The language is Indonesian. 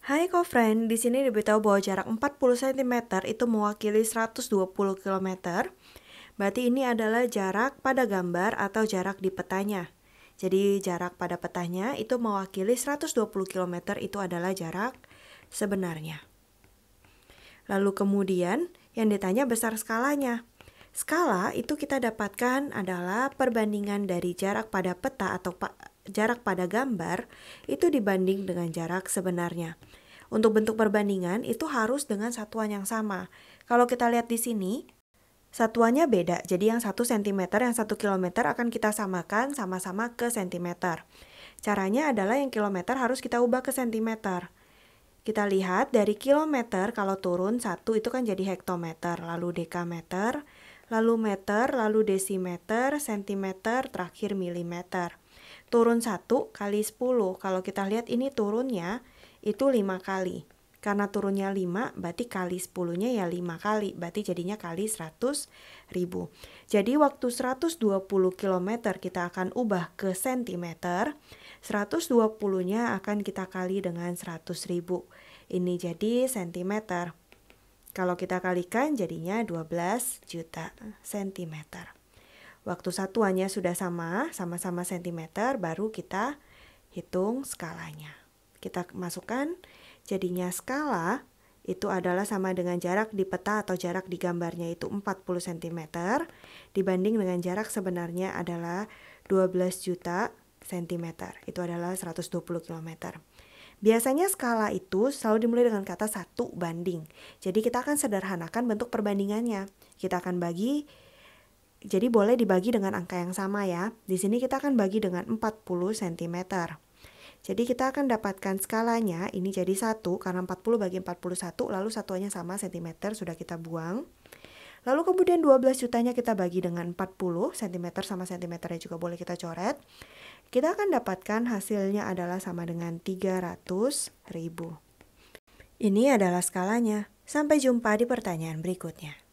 Hai co-friend, di sini diberitahu bahwa jarak 40 cm itu mewakili 120 km. Berarti ini adalah jarak pada gambar atau jarak di petanya. Jadi jarak pada petanya itu mewakili 120 km itu adalah jarak sebenarnya. Lalu kemudian yang ditanya besar skalanya. Skala itu kita dapatkan adalah perbandingan dari jarak pada peta atau jarak pada gambar itu dibanding dengan jarak sebenarnya. Untuk bentuk perbandingan itu harus dengan satuan yang sama. Kalau kita lihat di sini, satuannya beda. Jadi yang 1 cm, yang 1 km akan kita samakan sama-sama ke cm. Caranya adalah yang kilometer harus kita ubah ke cm. Kita lihat dari kilometer kalau turun satu itu kan jadi hektometer, lalu dekameter, lalu meter, lalu desimeter, sentimeter, terakhir milimeter turun 1 kali 10. Kalau kita lihat ini turunnya itu 5 kali. Karena turunnya 5, berarti kali 10-nya ya 5 kali. Berarti jadinya kali 100 ribu. Jadi waktu 120 km kita akan ubah ke cm, 120-nya akan kita kali dengan 100 ribu. Ini jadi cm. Kalau kita kalikan jadinya 12 juta sentimeter. Waktu satuannya sudah sama, sama-sama sentimeter, baru kita hitung skalanya. Kita masukkan jadinya skala itu adalah sama dengan jarak di peta atau jarak di gambarnya itu 40 cm dibanding dengan jarak sebenarnya adalah 12 juta cm. Itu adalah 120 km. Biasanya skala itu selalu dimulai dengan kata satu banding. Jadi kita akan sederhanakan bentuk perbandingannya. Kita akan bagi jadi boleh dibagi dengan angka yang sama ya. Di sini kita akan bagi dengan 40 cm. Jadi kita akan dapatkan skalanya, ini jadi 1 karena 40 bagi 41, lalu satuannya sama cm sudah kita buang. Lalu kemudian 12 jutanya kita bagi dengan 40, cm sama cm juga boleh kita coret. Kita akan dapatkan hasilnya adalah sama dengan 300 ribu. Ini adalah skalanya. Sampai jumpa di pertanyaan berikutnya.